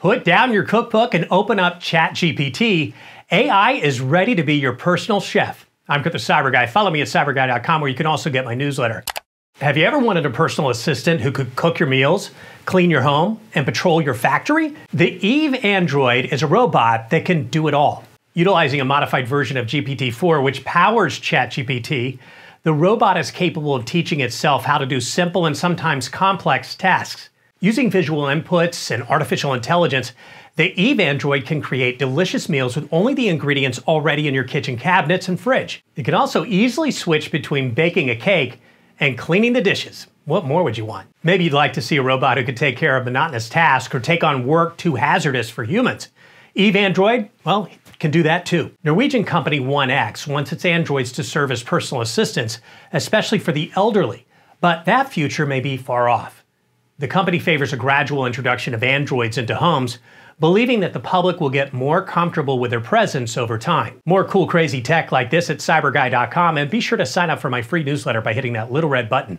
Put down your cookbook and open up ChatGPT. AI is ready to be your personal chef. I'm the Cyber Guy. Follow me at cyberguy.com where you can also get my newsletter. Have you ever wanted a personal assistant who could cook your meals, clean your home, and patrol your factory? The Eve Android is a robot that can do it all. Utilizing a modified version of GPT-4, which powers ChatGPT, the robot is capable of teaching itself how to do simple and sometimes complex tasks. Using visual inputs and artificial intelligence, the Eve Android can create delicious meals with only the ingredients already in your kitchen cabinets and fridge. It can also easily switch between baking a cake and cleaning the dishes. What more would you want? Maybe you'd like to see a robot who could take care of monotonous tasks or take on work too hazardous for humans. Eve Android, well, can do that too. Norwegian company 1X wants its androids to serve as personal assistants, especially for the elderly, but that future may be far off. The company favors a gradual introduction of Androids into homes, believing that the public will get more comfortable with their presence over time. More cool, crazy tech like this at cyberguy.com, and be sure to sign up for my free newsletter by hitting that little red button.